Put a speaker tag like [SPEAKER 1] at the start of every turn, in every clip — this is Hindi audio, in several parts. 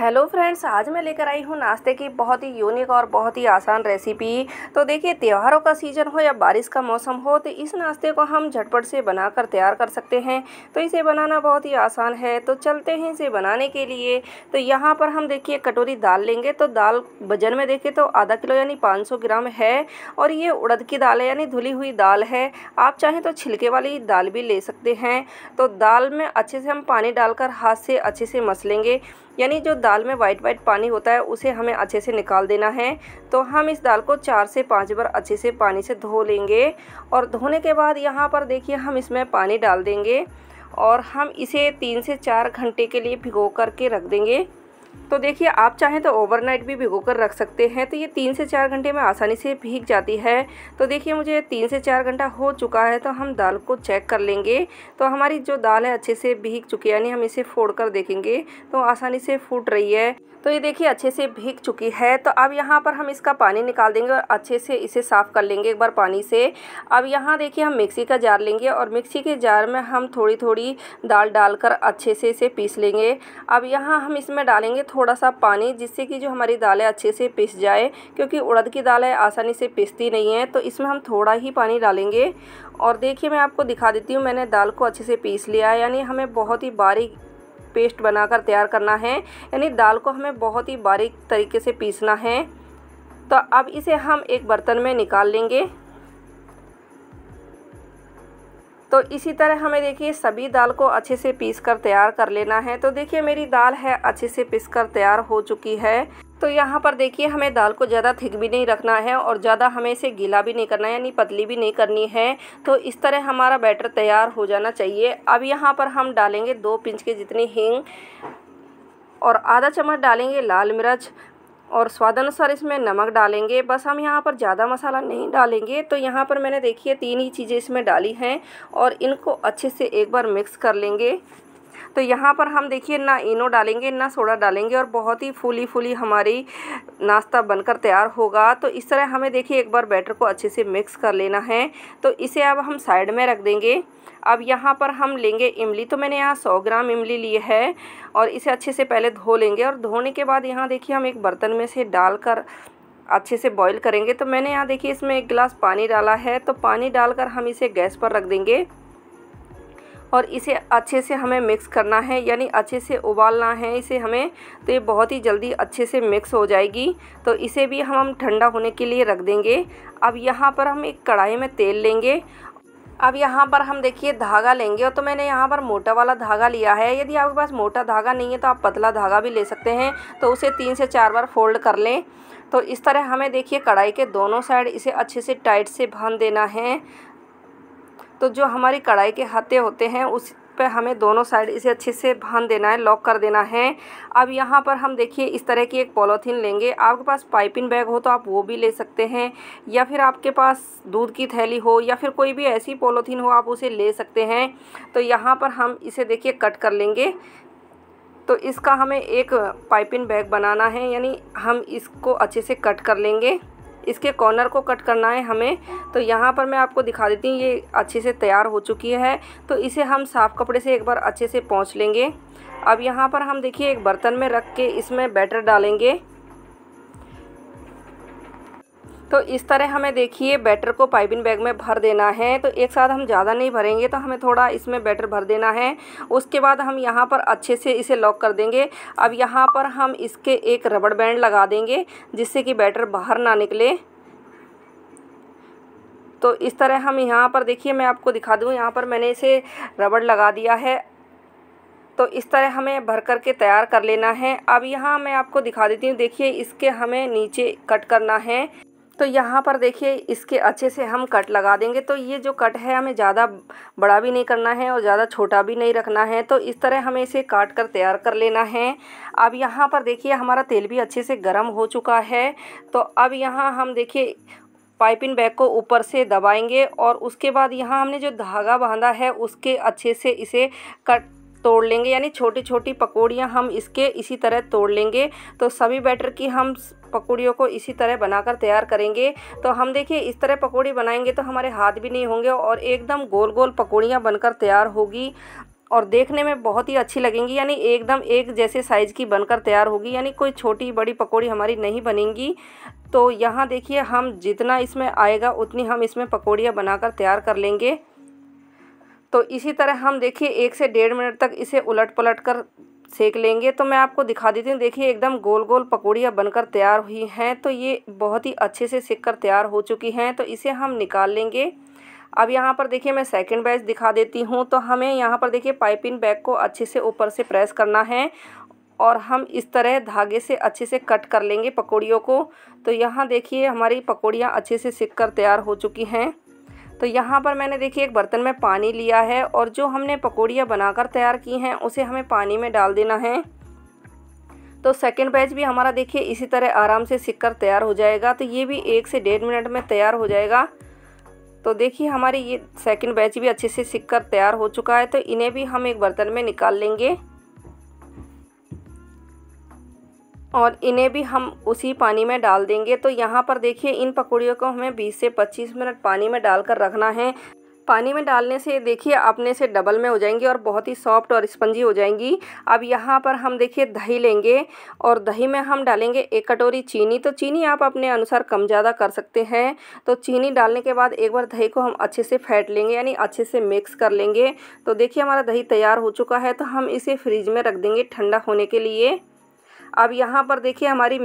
[SPEAKER 1] हेलो फ्रेंड्स आज मैं लेकर आई हूँ नाश्ते की बहुत ही यूनिक और बहुत ही आसान रेसिपी तो देखिए त्योहारों का सीज़न हो या बारिश का मौसम हो तो इस नाश्ते को हम झटपट से बनाकर तैयार कर सकते हैं तो इसे बनाना बहुत ही आसान है तो चलते हैं इसे बनाने के लिए तो यहाँ पर हम देखिए कटोरी दाल लेंगे तो दाल वजन में देखें तो आधा किलो यानी पाँच ग्राम है और ये उड़द की दाल है यानी धुली हुई दाल है आप चाहें तो छिलके वाली दाल भी ले सकते हैं तो दाल में अच्छे से हम पानी डालकर हाथ से अच्छे से मसलेंगे यानी जो दाल में वाइट वाइट पानी होता है उसे हमें अच्छे से निकाल देना है तो हम इस दाल को चार से पाँच बार अच्छे से पानी से धो लेंगे और धोने के बाद यहाँ पर देखिए हम इसमें पानी डाल देंगे और हम इसे तीन से चार घंटे के लिए भिगो करके रख देंगे तो देखिए आप चाहें तो ओवरनाइट भी भिगो कर रख सकते हैं तो ये तीन से चार घंटे में आसानी से भीग जाती है तो देखिए मुझे तीन से चार घंटा हो चुका है तो हम दाल को चेक कर लेंगे तो हमारी जो दाल है अच्छे से भीग चुकी है यानी हम इसे फोड़ कर देखेंगे तो आसानी से फूट रही है तो ये देखिए अच्छे से भीग चुकी है तो अब यहाँ पर हम इसका पानी निकाल देंगे और अच्छे से इसे साफ़ कर लेंगे एक बार पानी से अब यहाँ देखिए हम मिक्सी का जार लेंगे और मिक्सी के जार में हम थोड़ी थोड़ी दाल डालकर अच्छे से इसे पीस लेंगे अब यहाँ हम इसमें डालेंगे थोड़ा सा पानी जिससे कि जो हमारी दालें अच्छे से पिस जाए क्योंकि उड़द की दालें आसानी से पिसती नहीं हैं तो इसमें हम थोड़ा ही पानी डालेंगे और देखिए मैं आपको दिखा देती हूँ मैंने दाल को अच्छे से पीस लिया है यानी हमें बहुत ही बारीक पेस्ट बनाकर तैयार करना है यानी दाल को हमें बहुत ही बारीक तरीके से पीसना है तो अब इसे हम एक बर्तन में निकाल लेंगे तो इसी तरह हमें देखिए सभी दाल को अच्छे से पीस कर तैयार कर लेना है तो देखिए मेरी दाल है अच्छे से पीस कर तैयार हो चुकी है तो यहाँ पर देखिए हमें दाल को ज़्यादा थिक भी नहीं रखना है और ज़्यादा हमें इसे गीला भी नहीं करना है यानी पतली भी नहीं करनी है तो इस तरह हमारा बैटर तैयार हो जाना चाहिए अब यहाँ पर हम डालेंगे दो पिंच के जितनी हींग और आधा चम्मच डालेंगे लाल मिर्च और स्वाद अनुसार इसमें नमक डालेंगे बस हम यहाँ पर ज़्यादा मसाला नहीं डालेंगे तो यहाँ पर मैंने देखिए तीन ही चीज़ें इसमें डाली हैं और इनको अच्छे से एक बार मिक्स कर लेंगे तो यहाँ पर हम देखिए ना इनो डालेंगे ना सोडा डालेंगे और बहुत ही फूली फूली हमारी नाश्ता बनकर तैयार होगा तो इस तरह हमें देखिए एक बार बैटर को अच्छे से मिक्स कर लेना है तो इसे अब हम साइड में रख देंगे अब यहाँ पर हम लेंगे इमली तो मैंने यहाँ सौ ग्राम इमली ली है और इसे अच्छे से पहले धो लेंगे और धोने के बाद यहाँ देखिए हम एक बर्तन में से डालकर अच्छे से बॉईल करेंगे तो मैंने यहाँ देखिए इसमें एक गिलास पानी डाला है तो पानी डालकर हम इसे गैस पर रख देंगे और इसे अच्छे से हमें मिक्स करना है यानी अच्छे से उबालना है इसे हमें तो ये बहुत ही जल्दी अच्छे से मिक्स हो जाएगी तो इसे भी हम हम ठंडा होने के लिए रख देंगे अब यहाँ पर हम एक कढ़ाई में तेल लेंगे अब यहाँ पर हम देखिए धागा लेंगे और तो मैंने यहाँ पर मोटा वाला धागा लिया है यदि आपके पास मोटा धागा नहीं है तो आप पतला धागा भी ले सकते हैं तो उसे तीन से चार बार फोल्ड कर लें तो इस तरह हमें देखिए कढ़ाई के दोनों साइड इसे अच्छे से टाइट से बांध देना है तो जो हमारी कढ़ाई के हाथे होते हैं उस पर हमें दोनों साइड इसे अच्छे से बांध देना है लॉक कर देना है अब यहाँ पर हम देखिए इस तरह की एक पॉलोथीन लेंगे आपके पास पाइपिंग बैग हो तो आप वो भी ले सकते हैं या फिर आपके पास दूध की थैली हो या फिर कोई भी ऐसी पॉलोथीन हो आप उसे ले सकते हैं तो यहाँ पर हम इसे देखिए कट कर लेंगे तो इसका हमें एक पाइपिंग बैग बनाना है यानी हम इसको अच्छे से कट कर लेंगे इसके कॉर्नर को कट करना है हमें तो यहाँ पर मैं आपको दिखा देती हूँ ये अच्छे से तैयार हो चुकी है तो इसे हम साफ़ कपड़े से एक बार अच्छे से पहुँच लेंगे अब यहाँ पर हम देखिए एक बर्तन में रख के इसमें बैटर डालेंगे तो इस तरह हमें देखिए बैटर को पाइपिंग बैग में भर देना है तो एक साथ हम ज़्यादा नहीं भरेंगे तो हमें थोड़ा इसमें बैटर भर देना है उसके बाद हम यहाँ पर अच्छे से इसे लॉक कर देंगे अब यहाँ पर हम इसके एक रबड़ बैंड लगा देंगे जिससे कि बैटर बाहर ना निकले तो इस तरह हम यहाँ पर देखिए मैं आपको दिखा दूँ यहाँ पर मैंने इसे रबड़ लगा दिया है तो इस तरह हमें भर करके तैयार कर लेना है अब यहाँ मैं आपको दिखा देती हूँ देखिए इसके हमें नीचे कट करना है तो यहाँ पर देखिए इसके अच्छे से हम कट लगा देंगे तो ये जो कट है हमें ज़्यादा बड़ा भी नहीं करना है और ज़्यादा छोटा भी नहीं रखना है तो इस तरह हमें इसे काट कर तैयार कर लेना है अब यहाँ पर देखिए हमारा तेल भी अच्छे से गर्म हो चुका है तो अब यहाँ हम देखिए पाइपिंग बैग को ऊपर से दबाएंगे और उसके बाद यहाँ हमने जो धागा बांधा है उसके अच्छे से इसे कट तोड़ लेंगे यानी छोटी छोटी पकौड़ियाँ हम इसके इसी तरह तोड़ लेंगे तो सभी बैटर की हम पकौड़ियों को इसी तरह बनाकर तैयार करेंगे तो हम देखिए इस तरह पकौड़ी बनाएंगे तो हमारे हाथ भी नहीं होंगे और एकदम गोल गोल पकौड़ियाँ बनकर तैयार होगी और देखने में बहुत ही अच्छी लगेंगी यानी एकदम एक जैसे साइज़ की बनकर तैयार होगी यानी कोई छोटी बड़ी पकौड़ी हमारी नहीं बनेंगी तो यहाँ देखिए हम जितना इसमें आएगा उतनी हम इसमें पकौड़ियाँ बनाकर तैयार कर लेंगे तो इसी तरह हम देखिए एक से डेढ़ मिनट तक इसे उलट पलट कर सेक लेंगे तो मैं आपको दिखा देती हूँ देखिए एकदम गोल गोल पकौड़ियाँ बनकर तैयार हुई हैं तो ये बहुत ही अच्छे से सेक कर तैयार हो चुकी हैं तो इसे हम निकाल लेंगे अब यहाँ पर देखिए मैं सेकंड बैच दिखा देती हूँ तो हमें यहाँ पर देखिए पाइपिंग बैग को अच्छे से ऊपर से प्रेस करना है और हम इस तरह धागे से अच्छे से कट कर लेंगे पकौड़ियों को तो यहाँ देखिए हमारी पकौड़ियाँ अच्छे से सीख कर तैयार हो चुकी हैं तो यहाँ पर मैंने देखिए एक बर्तन में पानी लिया है और जो हमने पकौड़ियाँ बनाकर तैयार की हैं उसे हमें पानी में डाल देना है तो सेकेंड बैच भी हमारा देखिए इसी तरह आराम से सिक कर तैयार हो जाएगा तो ये भी एक से डेढ़ मिनट में तैयार हो जाएगा तो देखिए हमारे ये सेकेंड बैच भी अच्छे से सिक कर तैयार हो चुका है तो इन्हें भी हम एक बर्तन में निकाल लेंगे और इन्हें भी हम उसी पानी में डाल देंगे तो यहाँ पर देखिए इन पकौड़ियों को हमें 20 से 25 मिनट पानी में डालकर रखना है पानी में डालने से देखिए अपने से डबल में हो जाएंगी और बहुत ही सॉफ्ट और स्पंजी हो जाएंगी अब यहाँ पर हम देखिए दही लेंगे और दही में हम डालेंगे एक कटोरी चीनी तो चीनी आप अपने अनुसार कम ज़्यादा कर सकते हैं तो चीनी डालने के बाद एक बार दही को हम अच्छे से फेंट लेंगे यानी अच्छे से मिक्स कर लेंगे तो देखिए हमारा दही तैयार हो चुका है तो हम इसे फ्रिज में रख देंगे ठंडा होने के लिए अब यहाँ पर देखिए हमारी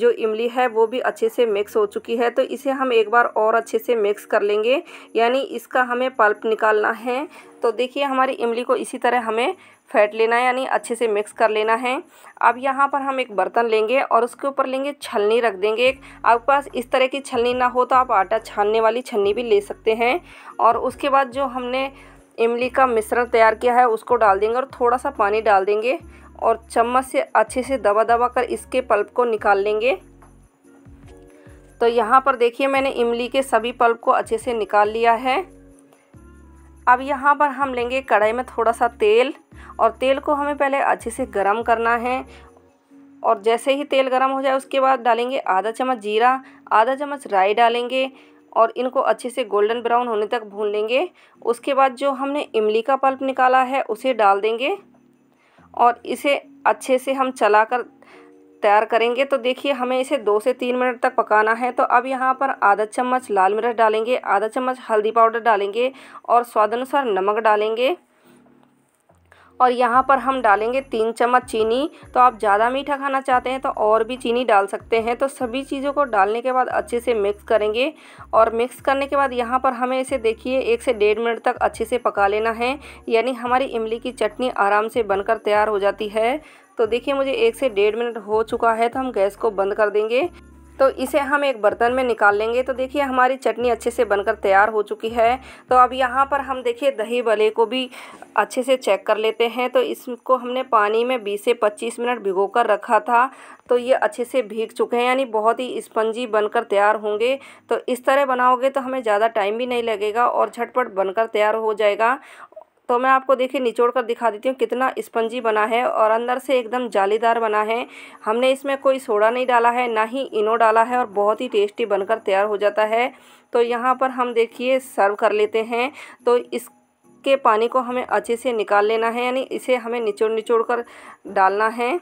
[SPEAKER 1] जो इमली है वो भी अच्छे से मिक्स हो चुकी है तो इसे हम एक बार और अच्छे से मिक्स कर लेंगे यानी इसका हमें पल्प निकालना है तो देखिए हमारी इमली को इसी तरह हमें फैट लेना है यानी अच्छे से मिक्स कर लेना है अब यहाँ पर हम एक बर्तन लेंगे और उसके ऊपर लेंगे छलनी रख देंगे एक आपके पास इस तरह की छलनी ना हो तो आप आटा छानने वाली छलनी भी ले सकते हैं और उसके बाद जो हमने इमली का मिश्रण तैयार किया है उसको डाल देंगे और थोड़ा सा पानी डाल देंगे और चम्मच से अच्छे से दबा दबा कर इसके पल्प को निकाल लेंगे तो यहाँ पर देखिए मैंने इमली के सभी पल्प को अच्छे से निकाल लिया है अब यहाँ पर हम लेंगे कढ़ाई में थोड़ा सा तेल और तेल को हमें पहले अच्छे से गरम करना है और जैसे ही तेल गरम हो जाए उसके बाद डालेंगे आधा चम्मच जीरा आधा चम्मच राई डालेंगे और इनको अच्छे से गोल्डन ब्राउन होने तक भून लेंगे उसके बाद जो हमने इमली का पल्प निकाला है उसे डाल देंगे और इसे अच्छे से हम चला कर तैयार करेंगे तो देखिए हमें इसे दो से तीन मिनट तक पकाना है तो अब यहाँ पर आधा चम्मच लाल मिर्च डालेंगे आधा चम्मच हल्दी पाउडर डालेंगे और स्वादानुसार नमक डालेंगे और यहाँ पर हम डालेंगे तीन चम्मच चीनी तो आप ज़्यादा मीठा खाना चाहते हैं तो और भी चीनी डाल सकते हैं तो सभी चीज़ों को डालने के बाद अच्छे से मिक्स करेंगे और मिक्स करने के बाद यहाँ पर हमें इसे देखिए एक से डेढ़ मिनट तक अच्छे से पका लेना है यानी हमारी इमली की चटनी आराम से बनकर तैयार हो जाती है तो देखिए मुझे एक से डेढ़ मिनट हो चुका है तो हम गैस को बंद कर देंगे तो इसे हम एक बर्तन में निकाल लेंगे तो देखिए हमारी चटनी अच्छे से बनकर तैयार हो चुकी है तो अब यहाँ पर हम देखिए दही भले को भी अच्छे से चेक कर लेते हैं तो इसको हमने पानी में 20 से 25 मिनट भिगो कर रखा था तो ये अच्छे से भीग चुके हैं यानी बहुत ही स्पंजी बनकर तैयार होंगे तो इस तरह बनाओगे तो हमें ज़्यादा टाइम भी नहीं लगेगा और झटपट बनकर तैयार हो जाएगा तो मैं आपको देखिए निचोड़ कर दिखा देती हूँ कितना स्पंजी बना है और अंदर से एकदम जालीदार बना है हमने इसमें कोई सोडा नहीं डाला है ना ही इनो डाला है और बहुत ही टेस्टी बनकर तैयार हो जाता है तो यहाँ पर हम देखिए सर्व कर लेते हैं तो इस के पानी को हमें अच्छे से निकाल लेना है यानी इसे हमें निचोड़ निचोड़ कर डालना है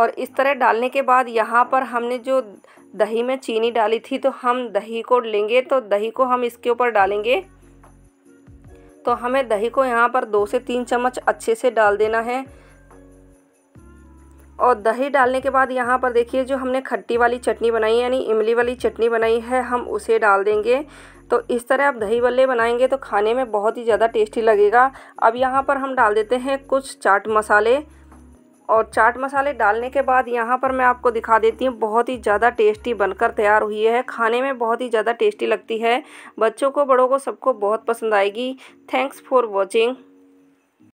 [SPEAKER 1] और इस तरह डालने के बाद यहाँ पर हमने जो दही में चीनी डाली थी तो हम दही को लेंगे तो दही को हम इसके ऊपर डालेंगे तो हमें दही को यहाँ पर दो से तीन चम्मच अच्छे से डाल देना है और दही डालने के बाद यहाँ पर देखिए जो हमने खट्टी वाली चटनी बनाई यानी इमली वाली चटनी बनाई है हम उसे डाल देंगे तो इस तरह आप दही बल्ले बनाएंगे तो खाने में बहुत ही ज़्यादा टेस्टी लगेगा अब यहाँ पर हम डाल देते हैं कुछ चाट मसाले और चाट मसाले डालने के बाद यहाँ पर मैं आपको दिखा देती हूँ बहुत ही ज़्यादा टेस्टी बनकर तैयार हुई है खाने में बहुत ही ज़्यादा टेस्टी लगती है बच्चों को बड़ों को सबको बहुत पसंद आएगी थैंक्स फॉर वॉचिंग